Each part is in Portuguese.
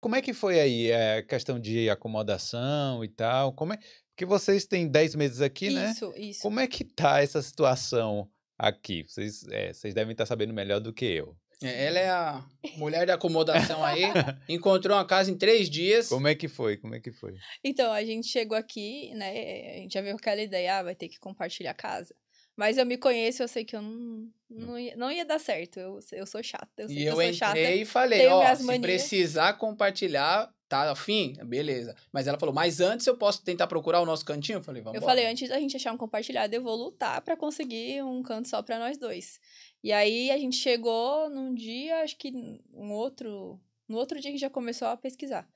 Como é que foi aí a eh, questão de acomodação e tal? Como é que vocês têm 10 meses aqui, isso, né? Isso, isso. Como é que tá essa situação aqui? Vocês, é, vocês devem estar sabendo melhor do que eu. É, ela é a mulher da acomodação aí. encontrou uma casa em três dias. Como é que foi? Como é que foi? Então, a gente chegou aqui, né? A gente já veio com aquela ideia, ah, vai ter que compartilhar casa. Mas eu me conheço, eu sei que eu não, não, ia, não ia dar certo. Eu, eu sou chata. Eu e eu, eu chata, e falei, ó, se manias. precisar compartilhar, tá afim? Beleza. Mas ela falou, mas antes eu posso tentar procurar o nosso cantinho? Eu falei, vamos Eu falei, antes da gente achar um compartilhado, eu vou lutar para conseguir um canto só para nós dois. E aí a gente chegou num dia, acho que um outro... No outro dia a gente já começou a pesquisar.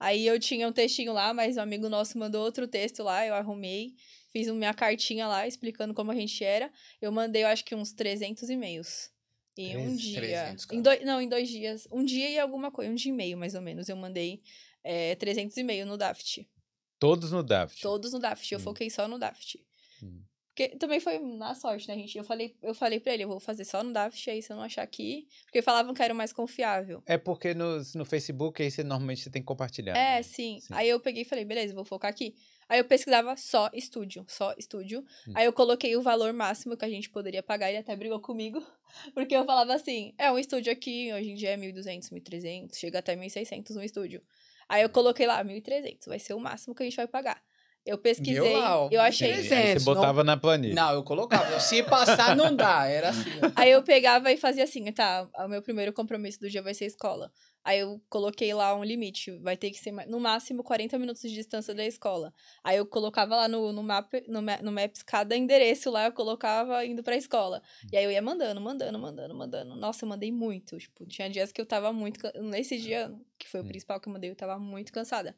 Aí eu tinha um textinho lá, mas um amigo nosso mandou outro texto lá, eu arrumei fiz minha cartinha lá explicando como a gente era. Eu mandei, eu acho que uns 300 e-mails. Em um dia. 300, em dois, não, em dois dias. Um dia e alguma coisa, um dia e meio mais ou menos. Eu mandei é, 300 e meio no Daft. Todos no Daft? Todos no Daft. Eu hum. foquei só no Daft. Hum. Porque também foi na sorte, né, gente? Eu falei, eu falei pra ele, eu vou fazer só no Daft, aí se eu não achar aqui. Porque falavam que era o mais confiável. É porque no, no Facebook aí você normalmente você tem que compartilhar. É, né? sim. sim. Aí eu peguei e falei, beleza, vou focar aqui. Aí eu pesquisava só estúdio, só estúdio. Hum. Aí eu coloquei o valor máximo que a gente poderia pagar, ele até brigou comigo, porque eu falava assim: é um estúdio aqui, hoje em dia é 1.200, 1.300, chega até 1.600 um estúdio. Aí eu coloquei lá 1.300, vai ser o máximo que a gente vai pagar. Eu pesquisei, eu achei. 300, você botava não... na planilha. Não, eu colocava. Se passar, não dá. Era assim. Aí eu pegava e fazia assim, tá, o meu primeiro compromisso do dia vai ser escola. Aí eu coloquei lá um limite, vai ter que ser no máximo 40 minutos de distância da escola. Aí eu colocava lá no, no, map, no, no Maps cada endereço lá, eu colocava indo pra escola. Hum. E aí eu ia mandando, mandando, mandando, mandando. Nossa, eu mandei muito. Tipo, tinha dias que eu tava muito. Nesse é. dia, que foi o hum. principal que eu mandei, eu tava muito cansada.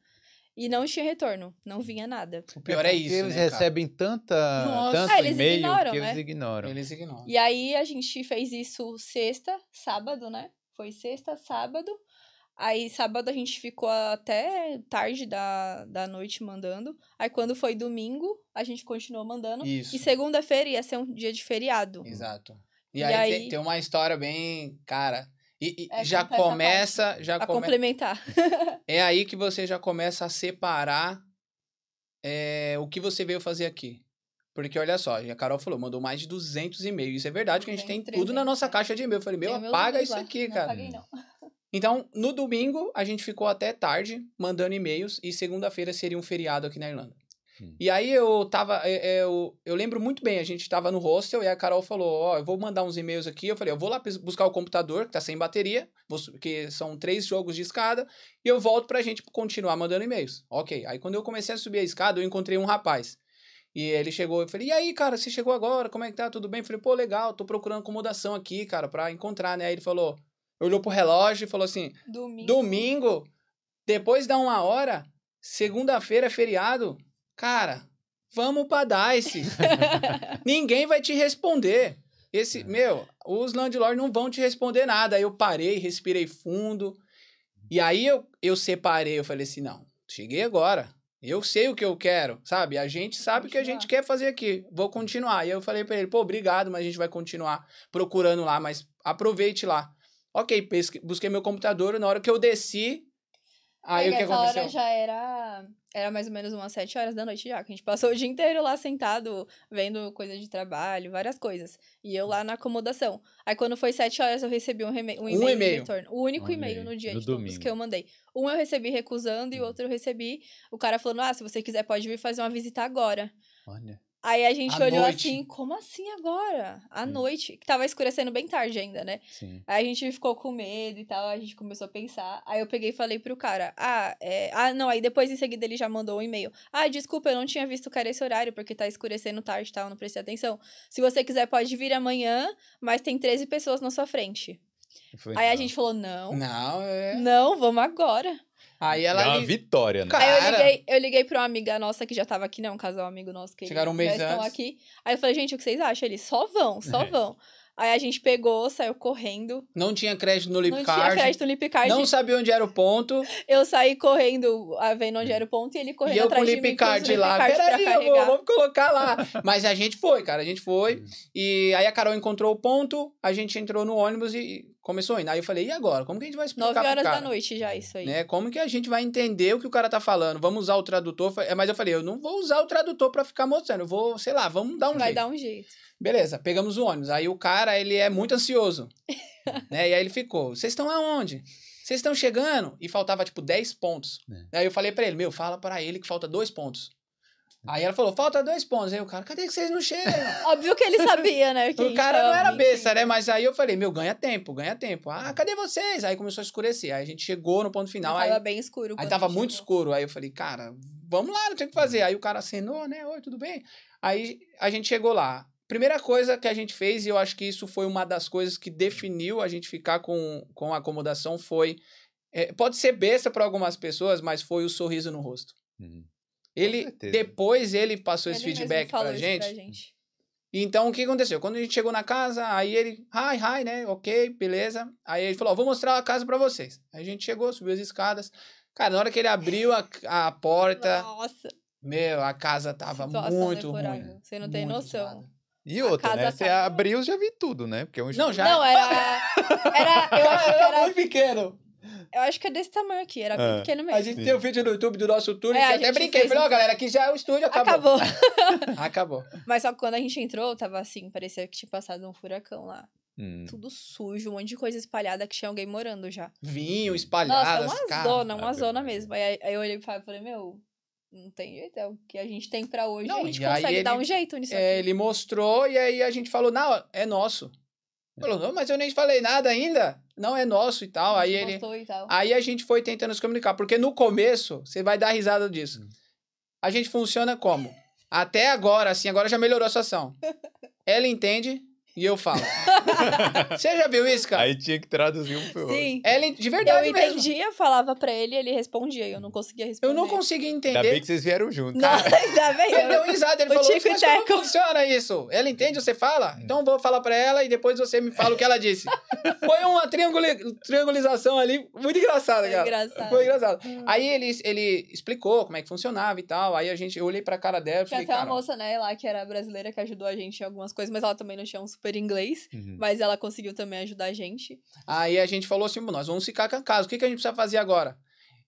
E não tinha retorno, não vinha nada. O pior é, isso. Eles né, recebem tanta, Nossa. tanto ah, e-mail ignoram, que né? eles ignoram. Eles ignoram. E aí a gente fez isso sexta, sábado, né? Foi sexta, sábado. Aí sábado a gente ficou até tarde da, da noite mandando. Aí quando foi domingo, a gente continuou mandando. Isso. E segunda-feira ia ser um dia de feriado. Exato. E, e aí, aí tem, tem uma história bem, cara. E, e é, já começa. Já a come... complementar. é aí que você já começa a separar é, o que você veio fazer aqui. Porque olha só, a Carol falou, mandou mais de 200 e-mails. Isso é verdade, que a gente tem, tudo na nossa caixa de e-mail. Eu falei, meu, apaga isso aqui, não cara. Apaguei, não. Então, no domingo, a gente ficou até tarde mandando e-mails e segunda-feira seria um feriado aqui na Irlanda. Hum. E aí eu tava, é, é, eu, eu lembro muito bem, a gente tava no hostel e a Carol falou, ó, oh, eu vou mandar uns e-mails aqui, eu falei, eu vou lá buscar o computador que tá sem bateria, que são três jogos de escada, e eu volto pra gente continuar mandando e-mails. Ok, aí quando eu comecei a subir a escada, eu encontrei um rapaz, e ele chegou, eu falei, e aí, cara, você chegou agora, como é que tá, tudo bem? Eu falei, pô, legal, tô procurando acomodação aqui, cara, pra encontrar, né? Aí ele falou, olhou pro relógio e falou assim: Domingo, domingo depois da uma hora, segunda-feira feriado. Cara, vamos pra DICE. Ninguém vai te responder. Esse, é. meu, os landlords não vão te responder nada. Aí eu parei, respirei fundo. E aí eu, eu separei, eu falei assim: não, cheguei agora. Eu sei o que eu quero, sabe? A gente sabe o que a gente quer fazer aqui. Vou continuar. E eu falei para ele: pô, obrigado, mas a gente vai continuar procurando lá, mas aproveite lá. Ok, busquei meu computador, e na hora que eu desci, aí o que aconteceu? hora já era, era mais ou menos umas 7 horas da noite já, que a gente passou o dia inteiro lá sentado, vendo coisa de trabalho, várias coisas. E eu lá na acomodação. Aí quando foi 7 horas eu recebi um, um e-mail um de retorno. O único um e-mail no dia no de domingo. todos que eu mandei. Um eu recebi recusando e o hum. outro eu recebi o cara falando, ah, se você quiser pode vir fazer uma visita agora. Olha. Aí a gente à olhou noite. assim, como assim agora? À Sim. Hum. noite. Que tava escurecendo bem tarde ainda, né? Sim. Aí a gente ficou com medo e tal, a gente começou a pensar. Aí eu peguei e falei pro cara, ah, é... ah, não, aí depois em seguida ele já mandou um e-mail. Ah, desculpa, eu não tinha visto, o cara, esse horário, porque tá escurecendo tarde e tal, não prestei atenção. Se você quiser, pode vir amanhã, mas tem 13 pessoas na sua frente. aí não. a gente falou, não. Não, é... Não, vamos agora. Aí ela. É uma li... vitória, né? Cara... Aí eu liguei, eu liguei pra uma amiga nossa que já tava aqui, né? Um casal amigo nosso que Chegaram eles um mês já antes. estão aqui. Aí eu falei, gente, o que vocês acham? Eles só vão, só vão. Aí a gente pegou, saiu correndo. Não tinha crédito no Lipcard. Não tinha crédito no Lipcard. Não sabia onde era o ponto. Eu saí correndo, vendo onde era o ponto, e ele correndo e eu com o Lipcard lá. Peraí, vamos colocar lá. Mas a gente foi, cara, a gente foi. Uhum. e aí a Carol encontrou o ponto, a gente entrou no ônibus e começou indo. Aí eu falei, e agora? Como que a gente vai explicar 9 horas da noite já, isso aí. Né? Como que a gente vai entender o que o cara tá falando? Vamos usar o tradutor? Mas eu falei, eu não vou usar o tradutor para ficar mostrando. Eu vou, sei lá, vamos dar um vai jeito. Vai dar um jeito. Beleza, pegamos o ônibus. Aí o cara, ele é muito ansioso. né? E aí ele ficou: Vocês estão aonde? Vocês estão chegando? E faltava, tipo, 10 pontos. É. Aí eu falei para ele: Meu, fala para ele que falta dois pontos. É. Aí ela falou, falta dois pontos. Aí o cara, cadê que vocês não chegam? Óbvio que ele sabia, né? o cara não era besta, né? Mas aí eu falei, meu, ganha tempo, ganha tempo. Ah, cadê vocês? Aí começou a escurecer. Aí a gente chegou no ponto final. Aí, tava bem escuro. Aí tava muito chegou. escuro. Aí eu falei, cara, vamos lá, não tem o que fazer. Aí o cara acenou, né? Oi, tudo bem? Aí a gente chegou lá. Primeira coisa que a gente fez, e eu acho que isso foi uma das coisas que definiu a gente ficar com, com a acomodação, foi. É, pode ser besta para algumas pessoas, mas foi o sorriso no rosto. Uhum. Ele, depois ele passou ele esse feedback pra gente. pra gente. Então, o que aconteceu? Quando a gente chegou na casa, aí ele, hi, hi, né? Ok, beleza. Aí ele falou: vou mostrar a casa para vocês. Aí a gente chegou, subiu as escadas. Cara, na hora que ele abriu a, a porta. Nossa! Meu, a casa tava Situação muito ruim. Você não tem noção. E outra, né? Você tá... abriu, já vi tudo, né? Porque é um... Não, já... Não, era... era... Eu acho que é era... muito pequeno. Eu acho que é desse tamanho aqui, era bem é. pequeno mesmo. A gente Sim. tem um vídeo no YouTube do nosso túnel, é, que até brinquei. Falei, ó, um... galera, aqui já é o estúdio, acabou. Acabou. acabou. Mas só que quando a gente entrou, tava assim, parecia que tinha passado um furacão lá. Hum. Tudo sujo, um monte de coisa espalhada que tinha alguém morando já. Vinho hum. espalhado. Nossa, uma zona, ah, uma zona mesmo. Aí, aí eu olhei pro Fábio e falei, meu, não tem jeito, é o que a gente tem para hoje. Não, a gente consegue ele, dar um jeito nisso. É, aqui. ele mostrou e aí a gente falou: não, é nosso. É. Falou, não, mas eu nem falei nada ainda. Não, é nosso e tal. Aí ele. E tal. Aí a gente foi tentando se comunicar. Porque no começo, você vai dar risada disso. Hum. A gente funciona como? Até agora, assim, agora já melhorou a situação. Ela entende e eu falo. Você já viu isso, cara? Aí tinha que traduzir um pro Sim. de verdade Eu mesmo. entendia, falava pra ele, ele respondia. Eu não conseguia responder. Eu não conseguia entender. Ainda bem que vocês vieram juntos. Não, ainda bem. Ele deu risada, ele o falou, Tico mas como é funciona isso? Ela entende, você fala? É. Então vou falar pra ela e depois você me fala o que ela disse. Foi uma triangulação triangulização ali muito engraçada, cara. Foi engraçado. Foi engraçado. Hum. Aí ele, ele explicou como é que funcionava e tal. Aí a gente, eu olhei pra cara dela e falei, até uma moça, né, lá, que era brasileira, que ajudou a gente em algumas coisas, mas ela também não tinha um super inglês. Uhum. Uhum. Mas ela conseguiu também ajudar a gente. Aí a gente falou assim: nós vamos ficar com a casa. O que, que a gente precisa fazer agora?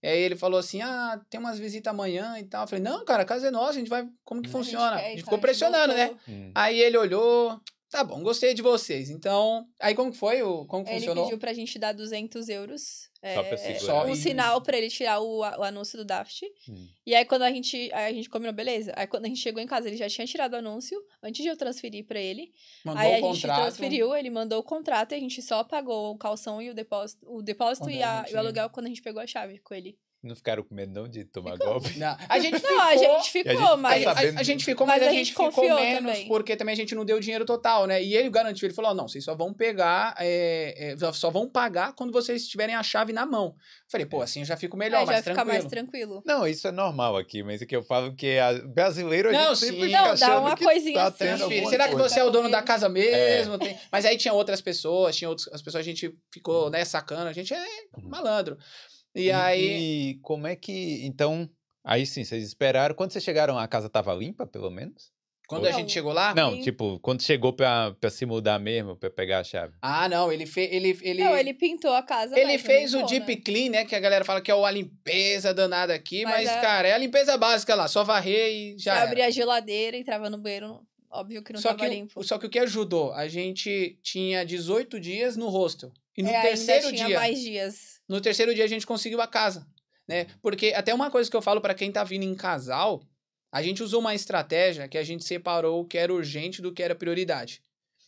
Aí ele falou assim: ah, tem umas visitas amanhã e tal. Eu falei: não, cara, a casa é nossa, a gente vai. Como que a funciona? Gente quer, a gente tá, ficou a pressionando, né? Hum. Aí ele olhou. Tá bom, gostei de vocês. Então, aí como que foi? Como que ele funcionou? Ele pediu pra gente dar 200 euros é, só um sinal para ele tirar o, o, anúncio do Daft. Hum. E aí quando a gente, a gente combinou, beleza. Aí quando a gente chegou em casa, ele já tinha tirado o anúncio antes de eu transferir para ele. Mandou aí a gente contrato. transferiu, ele mandou o contrato e a gente só pagou o calção e o depósito, o depósito e, a, o aluguel quando a gente pegou a chave com ele. Não ficaram com medo não de tomar ficou. golpe? Não, a gente ficou, não, a gente ficou, a gente mas... Tá a, a, gente ficou, mas, mas a, gente, gente ficou menos, também. porque também a gente não deu o dinheiro total, né? E ele garantiu, ele falou, não, vocês só vão pegar, é, é, só vão pagar quando vocês tiverem a chave na mão. falei, pô, é. assim eu já fico é, melhor, é, mais tranquilo. mais tranquilo. Não, isso é normal aqui, mas é que eu falo que a brasileiro, a não, gente sempre não, dá uma que coisinha tá assim. Será que você é o dono da casa é. mesmo? Tem... Mas aí tinha outras pessoas, tinha outras as pessoas, a gente ficou, uhum. né, sacana, a gente é uhum. malandro. E, e aí. E como é que. Então, aí sim, vocês esperaram. Quando vocês chegaram, a casa estava limpa, pelo menos? Quando a gente chegou lá? Não, tipo, quando chegou pra, pra se mudar mesmo, pra pegar a chave. Ah, não, ele fez. Ele, ele... Não, ele pintou a casa. Ele fez o deep né? clean, né? Que a galera fala que é a limpeza danada aqui, mas, mas é... cara, é a limpeza básica lá, só varrer e já. Você a geladeira, entrava no banheiro, óbvio que não só tava que, limpo. Só que o que ajudou? A gente tinha 18 dias no hostel. E no é, terceiro dia, mais dias. No terceiro dia a gente conseguiu a casa, né? Porque até uma coisa que eu falo para quem tá vindo em casal, a gente usou uma estratégia que a gente separou o que era urgente do que era prioridade.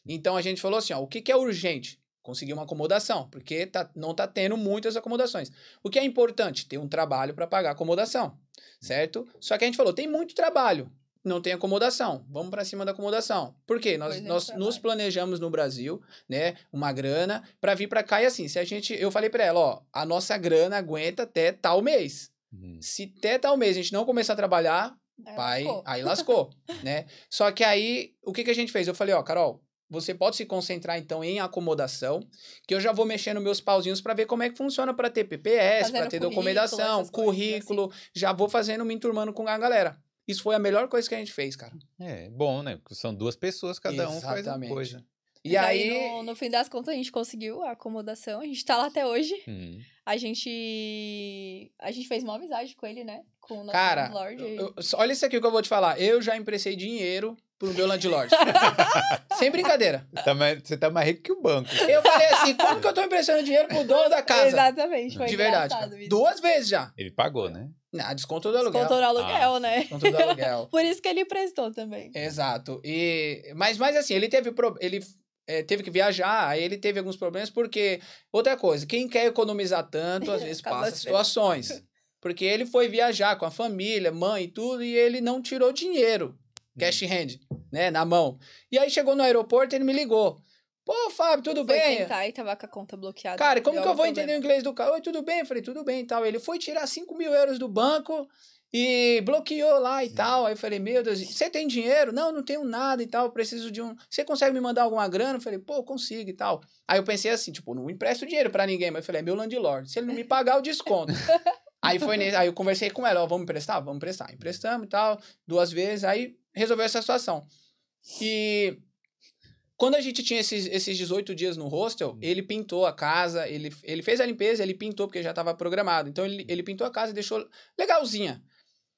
Então a gente falou assim, ó, o que, que é urgente? Conseguir uma acomodação, porque tá, não tá tendo muitas acomodações. O que é importante? Ter um trabalho para pagar a acomodação, certo? Só que a gente falou, tem muito trabalho não tem acomodação. Vamos para cima da acomodação. Por quê? Nós, nós nos planejamos no Brasil, né, uma grana para vir para cá e assim, se a gente, eu falei para ela, ó, a nossa grana aguenta até tal mês. Hum. Se até tal mês a gente não começar a trabalhar, aí pai, lascou. aí lascou, né? Só que aí, o que que a gente fez? Eu falei, ó, Carol, você pode se concentrar então em acomodação, que eu já vou mexendo meus pauzinhos para ver como é que funciona para ter PPS, para ter documentação, assim. currículo, assim. já vou fazendo, me enturmando com a galera. Isso foi a melhor coisa que a gente fez, cara. É, bom, né? Porque são duas pessoas, cada Exatamente. um faz uma coisa. E, e aí, aí no, no, fim das contas, a gente conseguiu a acomodação. A gente tá lá até hoje. Hum. A gente. A gente fez uma amizade com ele, né? Com o nosso cara, Eu, olha isso aqui que eu vou te falar. Eu já emprestei dinheiro pro meu landlord. Sem brincadeira. Tá mais, você tá mais rico que o banco. Eu falei assim, como que eu tô emprestando dinheiro pro dono da casa? Exatamente. Foi De verdade. Duas vezes já. Ele pagou, né? Ah, desconto do aluguel. Desconto do aluguel, ah. né? Desconto do aluguel. Por isso que ele prestou também. Exato. E, mas, mas assim, ele teve. ele é, teve que viajar, aí ele teve alguns problemas, porque. Outra coisa, quem quer economizar tanto, às vezes passa situações. Porque ele foi viajar com a família, mãe e tudo, e ele não tirou dinheiro. Hum. Cash hand, né? Na mão. E aí chegou no aeroporto ele me ligou. Pô, Fábio, tudo foi bem? tentar e tava com a conta bloqueada. Cara, como que eu vou entender o inglês do cara? Oi, tudo bem? Eu falei, tudo bem e tal. Ele foi tirar 5 mil euros do banco e bloqueou lá e Sim. tal. Aí eu falei, meu Deus, você tem dinheiro? Não, não tenho nada e tal, preciso de um... Você consegue me mandar alguma grana? Eu falei, pô, consigo e tal. Aí eu pensei assim, tipo, não empresto dinheiro para ninguém, mas eu falei, é meu landlord, se ele não me pagar, eu desconto. aí foi nesse... aí eu conversei com ela, ó, vamos emprestar? Vamos emprestar. Emprestamos e tal, duas vezes, aí resolveu essa situação. E quando a gente tinha esses, esses 18 dias no hostel, hum. ele pintou a casa, ele, ele fez a limpeza, ele pintou porque já estava programado. Então ele, hum. ele pintou a casa e deixou legalzinha.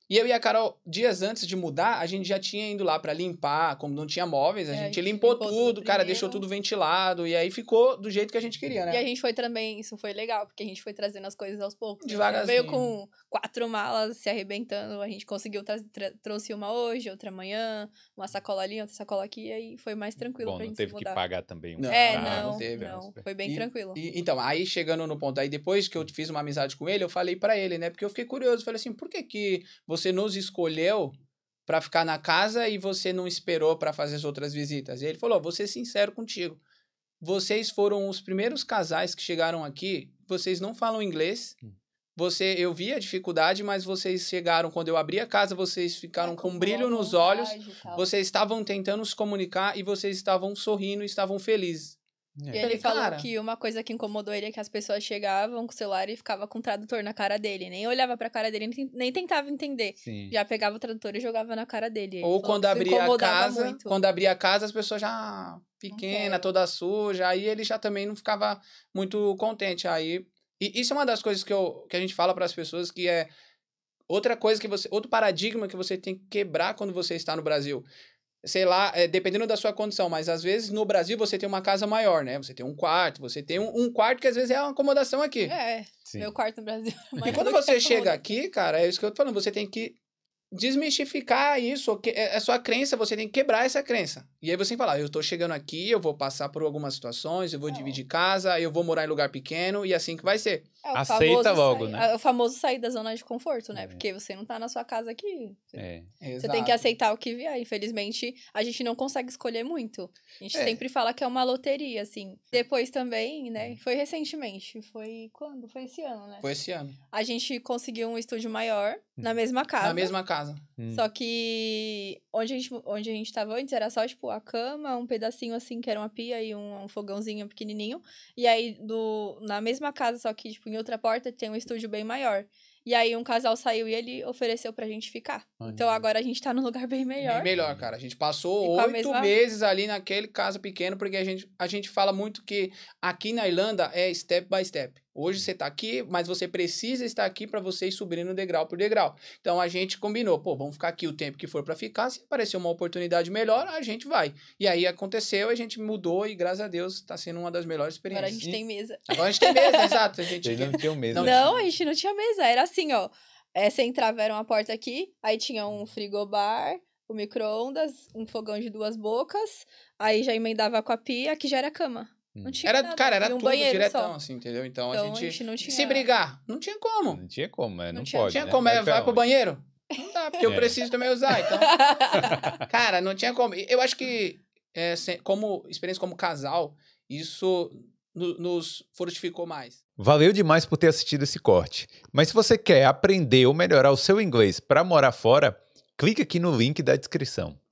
E eu e a Carol, dias antes de mudar, a gente já tinha ido lá para limpar, como não tinha móveis, a, é, gente, a gente limpou, limpou tudo, cara, deixou tudo ventilado, e aí ficou do jeito que a gente queria, né? E a gente foi também, isso foi legal, porque a gente foi trazendo as coisas aos poucos. Devagarzinho. Veio com quatro malas se arrebentando, a gente conseguiu, trouxe uma hoje, outra amanhã, uma sacola ali, outra sacola aqui, e aí foi mais tranquilo Bom, pra gente não teve que pagar também um não, É, não, não, teve, não, foi bem e, tranquilo. E, então, aí chegando no ponto, aí depois que eu fiz uma amizade com ele, eu falei para ele, né, porque eu fiquei curioso, falei assim, por que que você nos escolheu para ficar na casa e você não esperou para fazer as outras visitas. E ele falou: vou ser sincero contigo. Vocês foram os primeiros casais que chegaram aqui, vocês não falam inglês. Hum. Você, eu vi a dificuldade, mas vocês chegaram quando eu abri a casa, vocês ficaram é, com, com um brilho nos olhos. Vocês estavam tentando se comunicar e vocês estavam sorrindo, estavam felizes. É. E ele cara... falou que uma coisa que incomodou ele é que as pessoas chegavam com o celular e ficava com o tradutor na cara dele. Nem olhava pra cara dele, nem tentava entender. Sim. Já pegava o tradutor e jogava na cara dele. Ou quando abria a casa, muito. quando abria a casa, as pessoas já ah, pequena, toda suja. Aí ele já também não ficava muito contente. Aí e isso é uma das coisas que, eu, que a gente fala para as pessoas que é outra coisa que você, outro paradigma que você tem que quebrar quando você está no Brasil sei lá, é, dependendo da sua condição, mas às vezes no Brasil você tem uma casa maior, né? Você tem um quarto, você tem um, um quarto que às vezes é uma acomodação aqui. É, Sim. meu quarto no Brasil. É e quando você chega aqui, cara, é isso que eu tô falando, você tem que desmistificar isso, que é a é sua crença, você tem que quebrar essa crença. E aí você fala, eu tô chegando aqui, eu vou passar por algumas situações, eu vou é. dividir casa, eu vou morar em lugar pequeno e assim que vai ser. É, Aceita logo, né? É o famoso sair da zona de conforto, né? É. Porque você não tá na sua casa aqui. Você, é. você tem que aceitar o que vier. Infelizmente, a gente não consegue escolher muito. A gente é. sempre fala que é uma loteria, assim. Depois também, né? Hum. Foi recentemente. Foi quando? Foi esse ano, né? Foi esse ano. A gente conseguiu um estúdio maior na hum. mesma casa. Na mesma casa. Hum. Só que onde a, gente, onde a gente tava antes era só, tipo, a cama, um pedacinho assim, que era uma pia e um, um fogãozinho pequenininho. E aí, do, na mesma casa, só que, tipo, em outra porta tem um estúdio bem maior. E aí um casal saiu e ele ofereceu pra gente ficar. Ai, então agora a gente tá num lugar bem melhor. Bem melhor, cara. A gente passou oito meses ali naquele casa pequeno, porque a gente, a gente fala muito que aqui na Irlanda é step by step. Hoje você está aqui, mas você precisa estar aqui para você ir subindo degrau por degrau. Então a gente combinou, pô, vamos ficar aqui o tempo que for para ficar. Se aparecer uma oportunidade melhor, a gente vai. E aí aconteceu, a gente mudou e graças a Deus está sendo uma das melhores experiências. Agora a gente tem mesa. Agora a gente tem mesa, exato. A gente não tinha mesa. Não, né? não, a gente não tinha mesa. Era assim, ó. É, você entrava, era uma porta aqui, aí tinha um frigobar, o um micro-ondas, um fogão de duas bocas, aí já emendava com a pia, que já era cama. Não hum. tinha era, nada. Cara, era um tudo diretão, só. assim, entendeu? Então, então a, gente, a, gente, não tinha... Se brigar, não tinha como. Não tinha como, é, não, não, pode. tinha né? como, é, vai, vai pro banheiro? Não dá, porque é. eu preciso também usar, então... cara, não tinha como. Eu acho que, é, como experiência como casal, isso nos fortificou mais. Valeu demais por ter assistido esse corte. Mas se você quer aprender ou melhorar o seu inglês para morar fora, clique aqui no link da descrição.